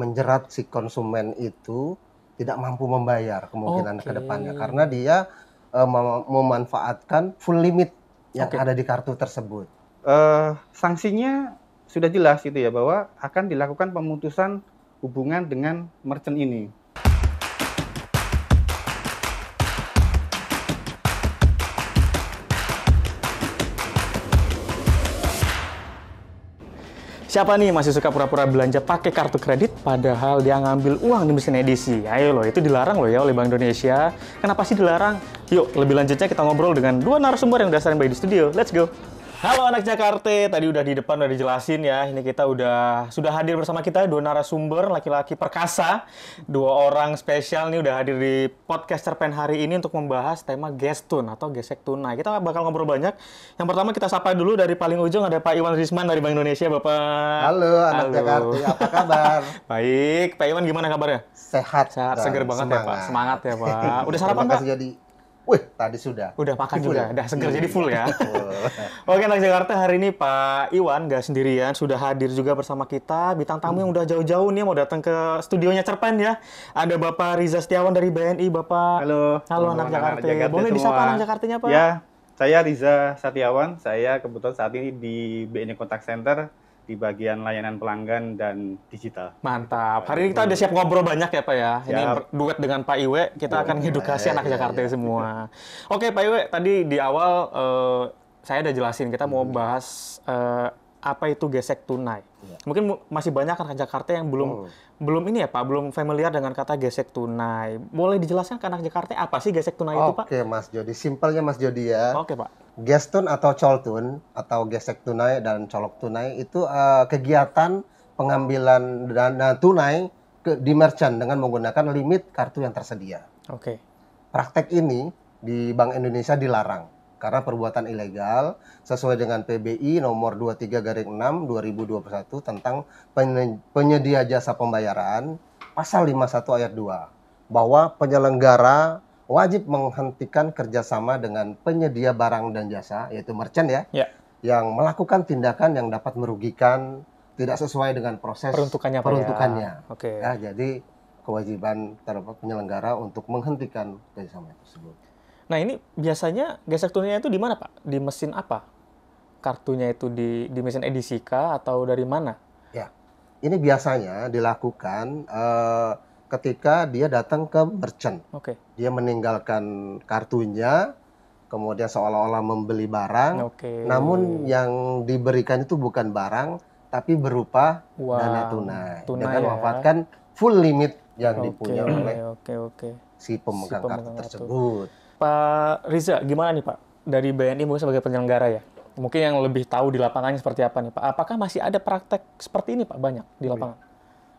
menjerat si konsumen itu tidak mampu membayar kemungkinan okay. ke depannya karena dia uh, eh, mem memanfaatkan full limit yang okay. ada di kartu tersebut. Uh, sanksinya sudah jelas itu ya bahwa akan dilakukan pemutusan hubungan dengan merchant ini. Siapa nih masih suka pura-pura belanja pakai kartu kredit padahal dia ngambil uang di mesin edisi? Ayo loh, itu dilarang loh ya oleh Bank Indonesia. Kenapa sih dilarang? Yuk, lebih lanjutnya kita ngobrol dengan dua narasumber yang udah by di studio. Let's go! Halo anak Jakarta, tadi udah di depan udah dijelasin ya. Ini kita udah sudah hadir bersama kita dua narasumber laki-laki perkasa, dua orang spesial nih udah hadir di podcast cerpen hari ini untuk membahas tema gestun atau gesek tunai. Kita bakal ngobrol banyak. Yang pertama kita sapa dulu dari paling ujung ada Pak Iwan Risman dari Bank Indonesia, Bapak. Halo anak Halo. Jakarta, apa kabar? Baik, Pak Iwan gimana kabarnya? Sehat. Sehat, seger banget semangat. ya Pak. Semangat ya Pak. Udah sarapan Pak? Jadi Wih, tadi sudah. Udah makan juga, ya? udah seger, jadi full ya. Oke, Nang Jakarta hari ini Pak Iwan nggak sendirian, sudah hadir juga bersama kita. Bintang tamu hmm. yang udah jauh-jauh nih mau datang ke studionya Cerpen ya. Ada Bapak Riza Setiawan dari BNI, Bapak. Halo. Halo Halo Nang Jakarta. Anak Jakarta Boleh disapa Nang Jakartanya Pak? Ya, saya Riza Setiawan. Saya kebetulan saat ini di BNI Contact Center di bagian layanan pelanggan dan digital. Mantap. Hari ini kita udah siap ngobrol banyak ya Pak ya. Siap. Ini duet dengan Pak Iwe, kita oh, akan iya. edukasi ya, anak ya, Jakarta ya. semua. Oke Pak Iwe, tadi di awal uh, saya udah jelasin kita mau bahas uh, apa itu gesek tunai. Ya. Mungkin masih banyak kan Jakarta yang belum oh. belum ini ya Pak, belum familiar dengan kata gesek tunai. Boleh dijelaskan ke anak Jakarta apa sih gesek tunai okay, itu Pak? Oke Mas Jody, simpelnya Mas Jody ya. Oke Pak. Gestun atau coltun atau gesek tunai dan colok tunai itu uh, kegiatan pengambilan dana tunai ke, di merchant dengan menggunakan limit kartu yang tersedia. Oke. Praktek ini di Bank Indonesia dilarang karena perbuatan ilegal sesuai dengan PBI nomor 23 garing 6 2021 tentang penyedia jasa pembayaran pasal 51 ayat 2 bahwa penyelenggara wajib menghentikan kerjasama dengan penyedia barang dan jasa yaitu merchant ya, ya. yang melakukan tindakan yang dapat merugikan tidak sesuai dengan proses peruntukannya ya. peruntukannya. Ya. Oke. Okay. Ya, jadi kewajiban terhadap penyelenggara untuk menghentikan kerjasama tersebut. Nah ini biasanya gesek tunainya itu di mana Pak? Di mesin apa? Kartunya itu di, di mesin Edisika atau dari mana? Ya, ini biasanya dilakukan uh, ketika dia datang ke merchant. Okay. Dia meninggalkan kartunya, kemudian seolah-olah membeli barang. Okay. Namun yang diberikan itu bukan barang, tapi berupa wow. dana tunai, tunai dengan ya. memanfaatkan full limit yang okay. dipunya oleh okay, okay. si pemegang, si pemegang kartu tersebut. Pak Riza, gimana nih Pak? Dari BNI mungkin sebagai penyelenggara ya. Mungkin yang lebih tahu di lapangannya seperti apa nih Pak. Apakah masih ada praktek seperti ini Pak banyak di lapangan?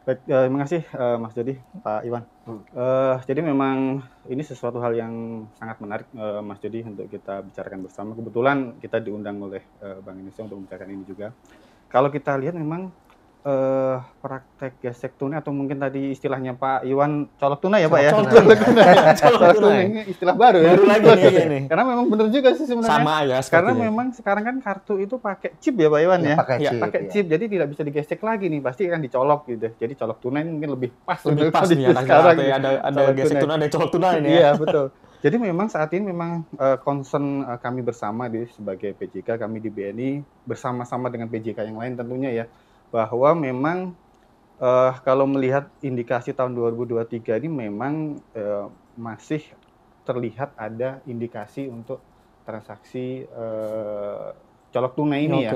Baik, uh, terima kasih uh, Mas Jody, Pak Iwan. Hmm. Eh, jadi memang ini sesuatu hal yang sangat menarik Mas Jody untuk kita bicarakan bersama. Kebetulan kita diundang oleh Bank Indonesia untuk membicarakan ini juga. Kalau kita lihat memang uh, praktek gesek tunai atau mungkin tadi istilahnya Pak Iwan colok tunai ya Pak ya? Colok tunai. colok tunai. istilah baru ya. Baru lagi nih, iya. Karena memang benar juga sih sebenarnya. Sama ya. Karena ya. memang sekarang kan kartu itu pakai chip ya Pak Iwan ya. ya? Pakai ya, chip. Pakai ya. chip. Jadi tidak bisa digesek lagi nih. Pasti kan dicolok gitu. Jadi colok tunai mungkin lebih pas. Lebih pas nih ya. Sekarang ya. ada, ada colok gesek tunai. tunai, ada colok tunai nih ya. Iya betul. Jadi memang saat ini memang uh, concern uh, kami bersama di sebagai PJK kami di BNI bersama-sama dengan PJK yang lain tentunya ya bahwa memang uh, kalau melihat indikasi tahun 2023 ini memang uh, masih terlihat ada indikasi untuk transaksi uh, colok tunai ini okay. ya.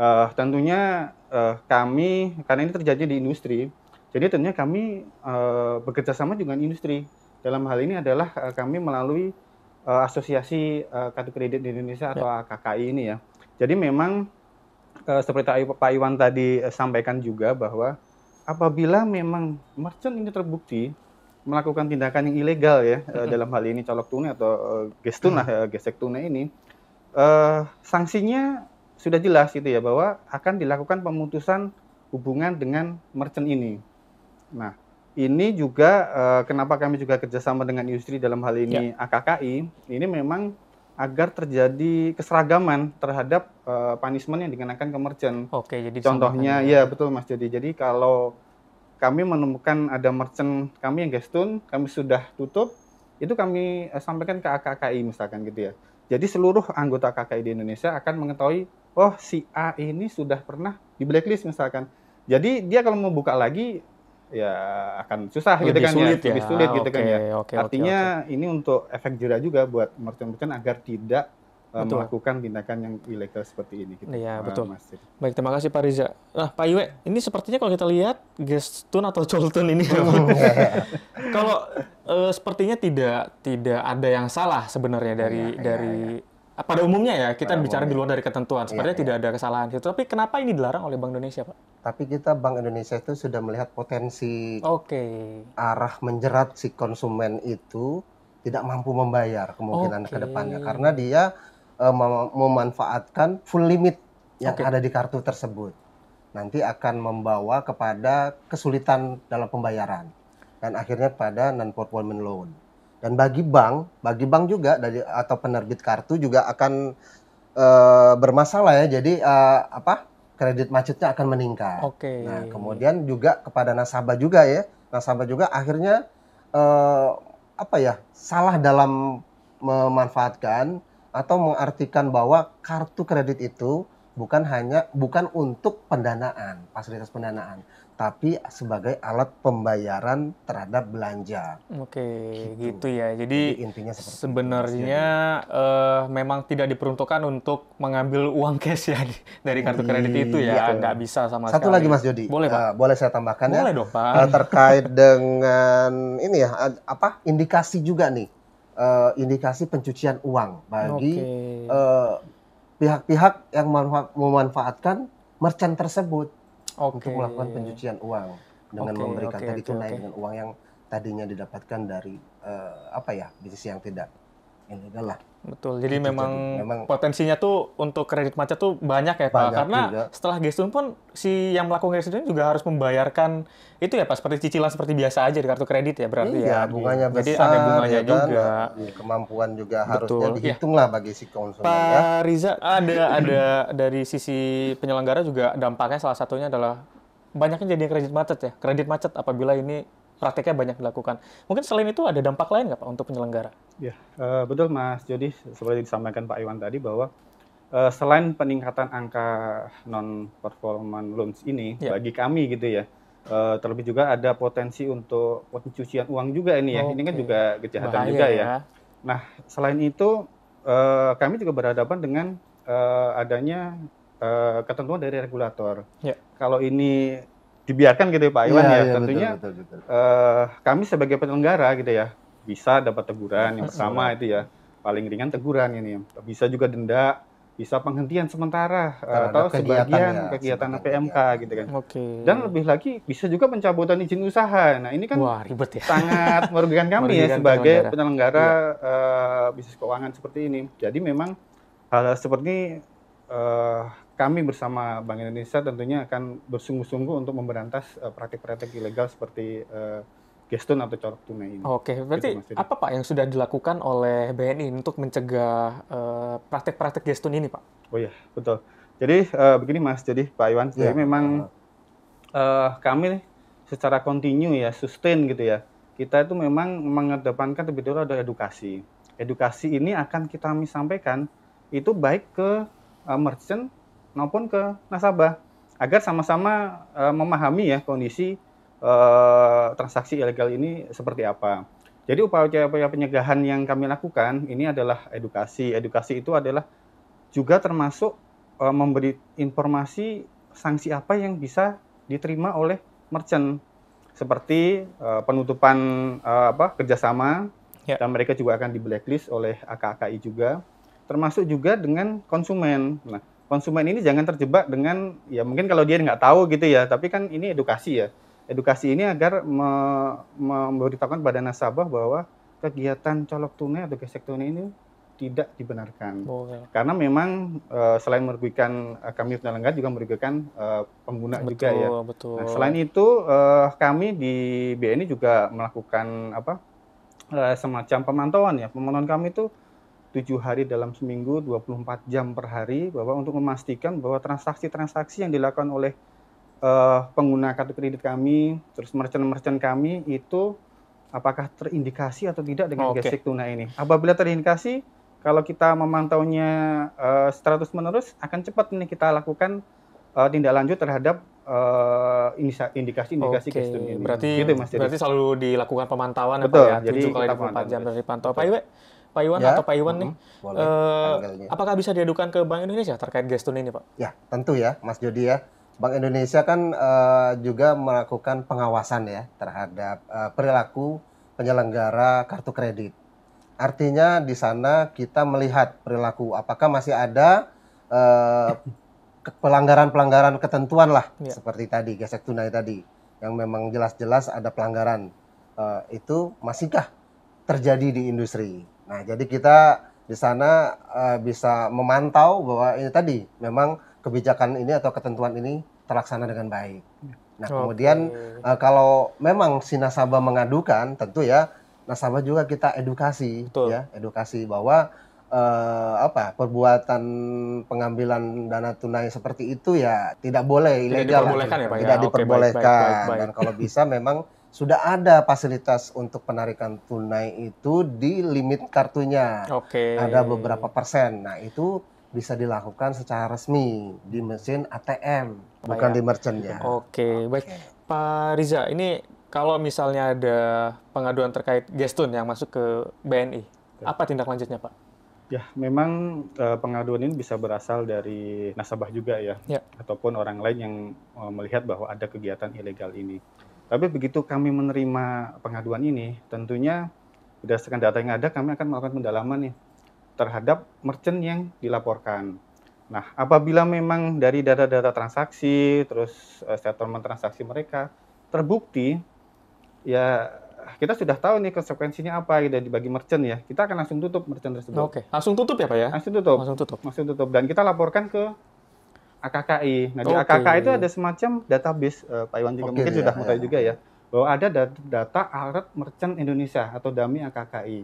Uh, tentunya uh, kami karena ini terjadi di industri, jadi tentunya kami uh, bekerja sama dengan industri. Dalam hal ini adalah uh, kami melalui uh, asosiasi uh, kartu kredit di Indonesia atau yeah. AKKI ini ya. Jadi memang uh, seperti Pak Iwan tadi uh, sampaikan juga bahwa apabila memang merchant ini terbukti melakukan tindakan yang ilegal ya uh, dalam hal ini colok tunai atau uh, ges tunai uh, gesek tunai ini uh, sanksinya sudah jelas itu ya bahwa akan dilakukan pemutusan hubungan dengan merchant ini. Nah, ini juga uh, kenapa kami juga kerjasama dengan industri dalam hal ini ya. AKKI. Ini memang agar terjadi keseragaman terhadap uh, punishment yang dikenakan ke merchant. Oke, jadi contohnya ya iya, betul Mas. Jadi jadi kalau kami menemukan ada merchant kami yang gestun, kami sudah tutup, itu kami uh, sampaikan ke AKKI misalkan gitu ya. Jadi seluruh anggota AKKI di Indonesia akan mengetahui, oh si A ini sudah pernah di blacklist misalkan. Jadi dia kalau mau buka lagi ya akan susah gitu lebih kan ya, ya. gitu kan sulit ya. Lebih sulit gitu okay, kan ya. Okay, Artinya okay. ini untuk efek jera juga buat merchant-merchant agar tidak e, betul. melakukan tindakan yang ilegal seperti ini. Gitu. Iya, betul. Masih. Baik, terima kasih Pak Riza. Nah, Pak Iwe, ini sepertinya kalau kita lihat gestun atau coltun ini ya, kalau uh, sepertinya tidak tidak ada yang salah sebenarnya dari ya, ya, dari ya pada umumnya ya kita pada bicara umumnya. di luar dari ketentuan iya, sepertinya iya, tidak iya. ada kesalahan itu. tapi kenapa ini dilarang oleh Bank Indonesia pak? Tapi kita Bank Indonesia itu sudah melihat potensi okay. arah menjerat si konsumen itu tidak mampu membayar kemungkinan okay. ke depannya karena dia uh, mem memanfaatkan full limit yang okay. ada di kartu tersebut nanti akan membawa kepada kesulitan dalam pembayaran dan akhirnya pada non-performing loan. Dan bagi bank, bagi bank juga dari atau penerbit kartu juga akan e, bermasalah ya. Jadi e, apa? kredit macetnya akan meningkat. Oke. Okay. Nah, kemudian juga kepada nasabah juga ya. Nasabah juga akhirnya e, apa ya? salah dalam memanfaatkan atau mengartikan bahwa kartu kredit itu bukan hanya bukan untuk pendanaan, fasilitas pendanaan, tapi sebagai alat pembayaran terhadap belanja. Oke, gitu, gitu ya. Jadi, Jadi intinya sebenarnya itu. uh, eh, memang tidak diperuntukkan untuk mengambil uang cash ya dari kartu kredit itu ya, iya. nggak bisa sama Satu sekali. Satu lagi Mas Jody, boleh Pak? Uh, boleh saya tambahkan ya? boleh ya? dong Pak. Uh, terkait dengan ini ya, uh, apa indikasi juga nih, uh, indikasi pencucian uang bagi pihak-pihak okay. uh, pihak yang memanfaatkan merchant tersebut okay. untuk melakukan pencucian uang dengan okay, memberikan okay, tadi tunai okay. dengan uang yang tadinya didapatkan dari uh, apa ya bisnis yang tidak ini ya, adalah. Ya Betul. Jadi gitu, memang, jadi memang potensinya tuh untuk kredit macet tuh banyak ya banyak Pak. Karena juga. setelah gestun pun si yang melakukan gestun juga harus membayarkan itu ya Pak seperti cicilan seperti biasa aja di kartu kredit ya berarti iya, ya. bunganya besar. Jadi ada bunganya ya kan? juga. Iya, kemampuan juga Betul. harusnya iya. dihitung ya. bagi si konsumen Pak ya. Riza ada ada dari sisi penyelenggara juga dampaknya salah satunya adalah banyaknya jadi kredit macet ya. Kredit macet apabila ini prakteknya banyak dilakukan. Mungkin selain itu ada dampak lain nggak Pak untuk penyelenggara? Ya, uh, betul Mas. Jody seperti disampaikan Pak Iwan tadi bahwa uh, selain peningkatan angka non performan loans ini ya. bagi kami gitu ya, uh, terlebih juga ada potensi untuk pencucian uang juga ini ya. Okay. Ini kan juga kejahatan Bahaya juga ya. ya. Nah, selain itu uh, kami juga berhadapan dengan uh, adanya uh, ketentuan dari regulator. Yeah. Kalau ini dibiarkan gitu ya Pak Iwan iya, ya, ya, ya tentunya betul, betul, betul. Uh, kami sebagai penyelenggara gitu ya bisa dapat teguran yang pertama iya. itu ya paling ringan teguran ini bisa juga denda bisa penghentian sementara Karena eh, atau kegiatan sebagian ya, kegiatan PMK ya. gitu kan. Okay. Dan lebih lagi bisa juga pencabutan izin usaha. Nah, ini kan Wah, ribet ya. sangat merugikan kami ya merugikan ya sebagai penyelenggara, penyelenggara iya. uh, bisnis keuangan seperti ini. Jadi memang hal, -hal seperti uh, kami bersama Bank Indonesia tentunya akan bersungguh-sungguh untuk memberantas eh, praktik-praktik ilegal seperti eh, gestun atau corok tunai ini. Oke, gitu, berarti apa Pak yang sudah dilakukan oleh BNI untuk mencegah eh, praktik-praktik gestun ini Pak? Oh iya, betul. Jadi begini Mas, jadi Pak Iwan, ya. jadi memang uh, kami secara kontinu ya, sustain gitu ya, kita itu memang mengedepankan terlebih dahulu ada edukasi. Edukasi ini akan kita sampaikan itu baik ke merchant maupun ke nasabah agar sama-sama uh, memahami ya kondisi uh, transaksi ilegal ini seperti apa. Jadi upaya-upaya penyegahan yang kami lakukan ini adalah edukasi. Edukasi itu adalah juga termasuk uh, memberi informasi sanksi apa yang bisa diterima oleh merchant seperti uh, penutupan uh, apa kerjasama ya. dan mereka juga akan di blacklist oleh AKKI juga termasuk juga dengan konsumen. Nah, konsumen ini jangan terjebak dengan ya mungkin kalau dia nggak tahu gitu ya, tapi kan ini edukasi ya. Edukasi ini agar me memberitahukan pada nasabah bahwa kegiatan colok tunai atau gesek tunai ini tidak dibenarkan. Oh, ya. Karena memang uh, selain merugikan uh, kami penyelenggara juga merugikan uh, pengguna betul, juga ya. Betul. Nah, selain itu uh, kami di BNI juga melakukan apa uh, semacam pemantauan ya. Pemantauan kami itu tujuh hari dalam seminggu 24 jam per hari bahwa untuk memastikan bahwa transaksi-transaksi yang dilakukan oleh uh, pengguna kartu kredit kami terus merchant-merchant kami itu apakah terindikasi atau tidak dengan okay. gesek tunai ini apabila terindikasi kalau kita memantaunya uh, seratus menerus akan cepat nih kita lakukan uh, tindak lanjut terhadap indikasi-indikasi uh, gesek tunai ini berarti gitu, Mas berarti selalu dilakukan pemantauan ya, Betul, ya jadi 7 kali 24 jam dari pantau Pak Iwe Pak Iwan ya. atau Pak Iwan -hmm. nih. Boleh, uh, apakah bisa diadukan ke Bank Indonesia terkait gestun ini, Pak? Ya, tentu ya, Mas Jody ya. Bank Indonesia kan uh, juga melakukan pengawasan ya terhadap uh, perilaku penyelenggara kartu kredit. Artinya di sana kita melihat perilaku apakah masih ada pelanggaran pelanggaran-pelanggaran ketentuan lah ya. seperti tadi gesek tunai tadi yang memang jelas-jelas ada pelanggaran uh, itu masihkah terjadi di industri. Nah, jadi kita di sana uh, bisa memantau bahwa ini tadi memang kebijakan ini atau ketentuan ini terlaksana dengan baik. Nah, okay. kemudian uh, kalau memang si nasabah mengadukan, tentu ya nasabah juga kita edukasi Betul. ya, edukasi bahwa uh, apa perbuatan pengambilan dana tunai seperti itu ya tidak boleh tidak diperbolehkan ya, ya? tidak ya? diperbolehkan Okay, baik, baik, baik. dan kalau bisa memang sudah ada fasilitas untuk penarikan tunai itu di limit kartunya. Oke. Okay. Ada beberapa persen. Nah, itu bisa dilakukan secara resmi di mesin ATM, Bayang. bukan di merchantnya. Oke, okay. okay. baik. Pak Riza, ini kalau misalnya ada pengaduan terkait gestun yang masuk ke BNI, okay. apa tindak lanjutnya, Pak? Ya, memang e, pengaduan ini bisa berasal dari nasabah juga ya, ya, ataupun orang lain yang e, melihat bahwa ada kegiatan ilegal ini. Tapi begitu kami menerima pengaduan ini, tentunya berdasarkan data yang ada, kami akan melakukan pendalaman nih terhadap merchant yang dilaporkan. Nah, apabila memang dari data-data transaksi, terus uh, settlement transaksi mereka terbukti, ya kita sudah tahu nih konsekuensinya apa dari gitu ya bagi merchant ya. Kita akan langsung tutup merchant tersebut. Oke, langsung tutup ya Pak ya? Langsung tutup. Langsung tutup. Langsung tutup. Dan kita laporkan ke AKKI. Nah, di okay. AKKI itu ada semacam database uh, Pak Iwan juga okay, mungkin ya, sudah iya, mengetahui ya. juga ya bahwa ada data alat merchant Indonesia atau DAMI AKKI.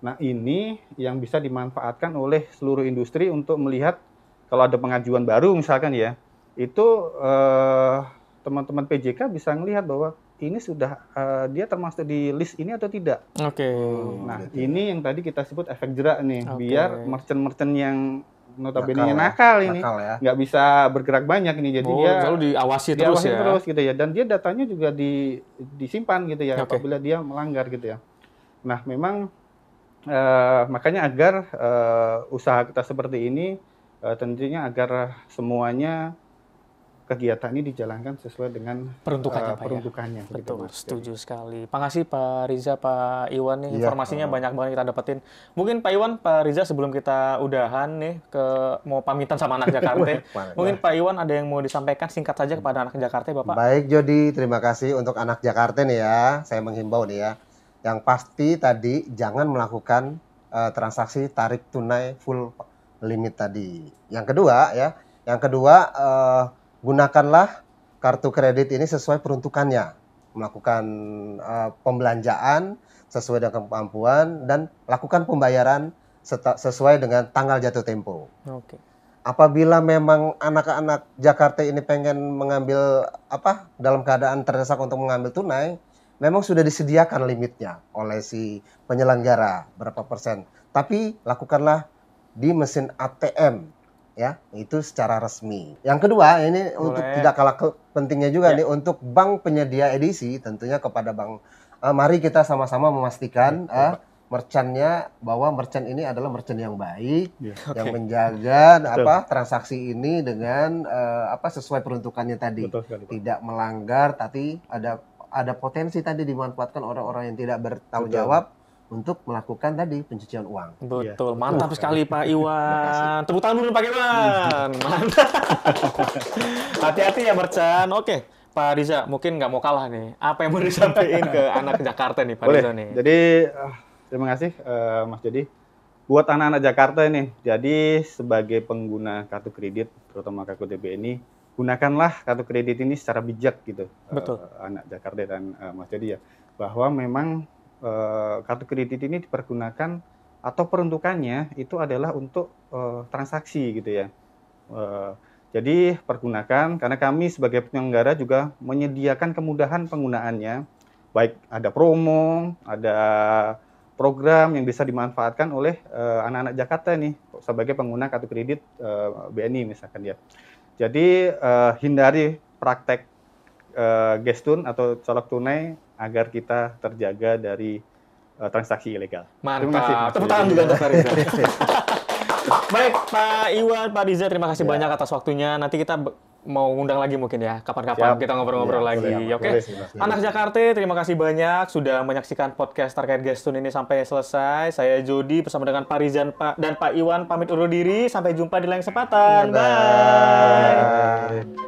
Nah, ini yang bisa dimanfaatkan oleh seluruh industri untuk melihat kalau ada pengajuan baru misalkan ya, itu eh, teman-teman uh, PJK bisa melihat bahwa ini sudah uh, dia termasuk di list ini atau tidak. Oke. Okay. Nah, oh, ini ya. yang tadi kita sebut efek jerak nih, okay. biar merchant-merchant yang notabene nakal, ya. nakal ini nakal ya. nggak bisa bergerak banyak ini jadi oh, dia selalu diawasi terus ya. terus gitu ya dan dia datanya juga di disimpan gitu ya okay. apabila dia melanggar gitu ya nah memang eh, makanya agar eh, usaha kita seperti ini eh, tentunya agar semuanya kegiatan ini dijalankan sesuai dengan peruntukannya, uh, peruntukannya. Ya? Betul, gitu, setuju ya. sekali. kasih Pak Riza, Pak Iwan nih ya, informasinya uh, banyak banget kita dapetin. Mungkin Pak Iwan, Pak Riza sebelum kita udahan nih ke mau pamitan sama anak Jakarta, mungkin Pak Iwan ada yang mau disampaikan singkat saja kepada anak Jakarta, Bapak. Baik, Jody, terima kasih untuk anak Jakarta nih ya. Saya menghimbau nih ya. Yang pasti tadi jangan melakukan uh, transaksi tarik tunai full limit tadi. Yang kedua ya, yang kedua uh, gunakanlah kartu kredit ini sesuai peruntukannya, melakukan uh, pembelanjaan sesuai dengan kemampuan dan lakukan pembayaran sesuai dengan tanggal jatuh tempo. Oke. Apabila memang anak-anak Jakarta ini pengen mengambil apa dalam keadaan terdesak untuk mengambil tunai, memang sudah disediakan limitnya oleh si penyelenggara berapa persen. Tapi lakukanlah di mesin ATM ya itu secara resmi. Yang kedua ini Boleh. untuk tidak kalah pentingnya juga ya. nih untuk bank penyedia edisi tentunya kepada bank uh, mari kita sama-sama memastikan ya, uh, merchantnya bahwa merchant ini adalah merchant yang baik ya, okay. yang menjaga apa transaksi ini dengan uh, apa sesuai peruntukannya tadi Betul sekali, tidak melanggar tapi ada ada potensi tadi dimanfaatkan orang-orang yang tidak bertanggung jawab untuk melakukan tadi pencucian uang. Betul, ya. mantap Betul. sekali Pak Iwan. Tepuk tangan dulu Pak Iwan. Mantap. Hati-hati ya Merchan. Oke, Pak Riza mungkin nggak mau kalah nih. Apa yang mau disampaikan ke anak Jakarta nih Pak Boleh. Riza nih? Jadi eh, terima kasih uh, Mas Jadi. Buat anak-anak Jakarta ini, jadi sebagai pengguna kartu kredit, terutama kartu DB ini, gunakanlah kartu kredit ini secara bijak gitu. Eh, betul. Uh, anak Jakarta dan uh, Mas Jadi ya. Bahwa memang Eh, kartu kredit ini dipergunakan atau peruntukannya itu adalah untuk eh, transaksi gitu ya. Eh, jadi pergunakan karena kami sebagai penyelenggara juga menyediakan kemudahan penggunaannya, baik ada promo, ada program yang bisa dimanfaatkan oleh anak-anak uh, Jakarta nih sebagai pengguna kartu kredit uh, BNI misalkan ya. Jadi uh, hindari praktek uh, eh, gestun atau colok tunai agar kita terjaga dari uh, transaksi ilegal. Mantap. Terima kasih. Tepuk tangan juga untuk Pak Baik, Pak Iwan, Pak Riza, terima kasih ya. banyak atas waktunya. Nanti kita mau ngundang lagi mungkin ya, kapan-kapan kita ngobrol-ngobrol ya, lagi. Oke. Okay? Anak Jakarta, terima kasih banyak sudah menyaksikan podcast terkait Gestun ini sampai selesai. Saya Jody bersama dengan Pak Rizan dan Pak Iwan pamit undur diri. Sampai jumpa di lain kesempatan. Bye. Bye.